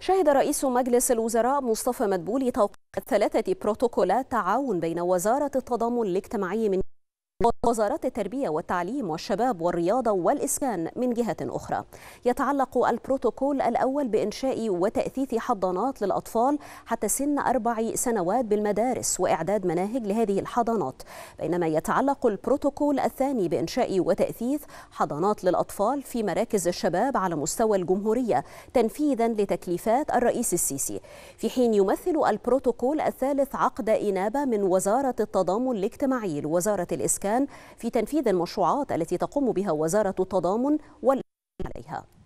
شهد رئيس مجلس الوزراء مصطفى مدبولي توقيع ثلاثة بروتوكولات تعاون بين وزارة التضامن الاجتماعي من وزارات التربية والتعليم والشباب والرياضة والإسكان من جهة أخرى يتعلق البروتوكول الأول بإنشاء وتأثيث حضانات للأطفال حتى سن أربع سنوات بالمدارس وإعداد مناهج لهذه الحضانات بينما يتعلق البروتوكول الثاني بإنشاء وتأثيث حضانات للأطفال في مراكز الشباب على مستوى الجمهورية تنفيذا لتكليفات الرئيس السيسي في حين يمثل البروتوكول الثالث عقد إنابة من وزارة التضامن الاجتماعي لوزارة الإسكان السكان في تنفيذ المشروعات التي تقوم بها وزارة التضامن والعمل عليها